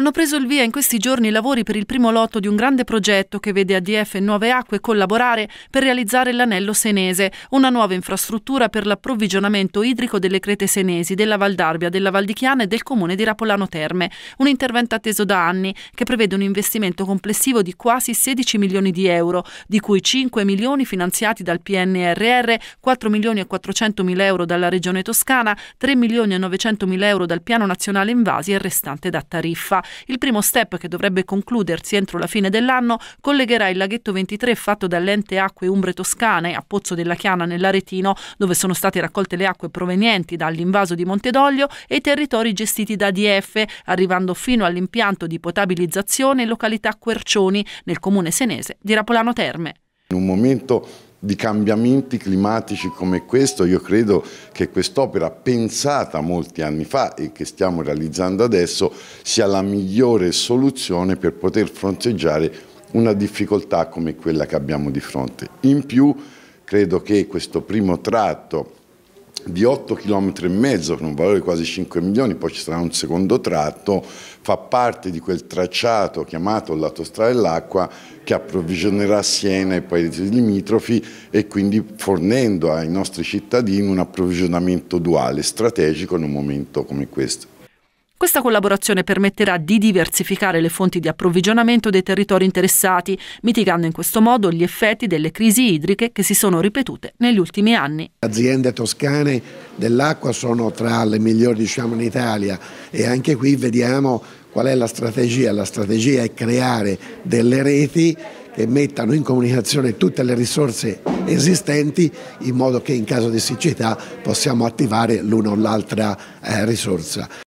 Hanno preso il via in questi giorni i lavori per il primo lotto di un grande progetto che vede ADF e Nuove Acque collaborare per realizzare l'anello senese, una nuova infrastruttura per l'approvvigionamento idrico delle crete senesi, della Valdarbia, della Val di Chiana e del comune di Rapolano Terme. Un intervento atteso da anni che prevede un investimento complessivo di quasi 16 milioni di euro, di cui 5 milioni finanziati dal PNRR, 4 milioni e 400 mila euro dalla Regione Toscana, 3 milioni e 900 mila euro dal Piano Nazionale Invasi e il restante da tariffa. Il primo step, che dovrebbe concludersi entro la fine dell'anno, collegherà il laghetto 23 fatto dall'ente acque umbre toscane a Pozzo della Chiana nell'Aretino, dove sono state raccolte le acque provenienti dall'invaso di Montedoglio e i territori gestiti da DF, arrivando fino all'impianto di potabilizzazione in località Quercioni, nel comune senese di Rapolano Terme. In un momento di cambiamenti climatici come questo, io credo che quest'opera pensata molti anni fa e che stiamo realizzando adesso sia la migliore soluzione per poter fronteggiare una difficoltà come quella che abbiamo di fronte. In più credo che questo primo tratto di 8 km e mezzo con un valore di quasi 5 milioni, poi ci sarà un secondo tratto, fa parte di quel tracciato chiamato l'autostrada dell'acqua che approvvigionerà Siena e i paesi limitrofi e quindi fornendo ai nostri cittadini un approvvigionamento duale, strategico in un momento come questo. Questa collaborazione permetterà di diversificare le fonti di approvvigionamento dei territori interessati, mitigando in questo modo gli effetti delle crisi idriche che si sono ripetute negli ultimi anni. Le aziende toscane dell'acqua sono tra le migliori diciamo, in Italia e anche qui vediamo qual è la strategia. La strategia è creare delle reti che mettano in comunicazione tutte le risorse esistenti in modo che in caso di siccità possiamo attivare l'una o l'altra eh, risorsa.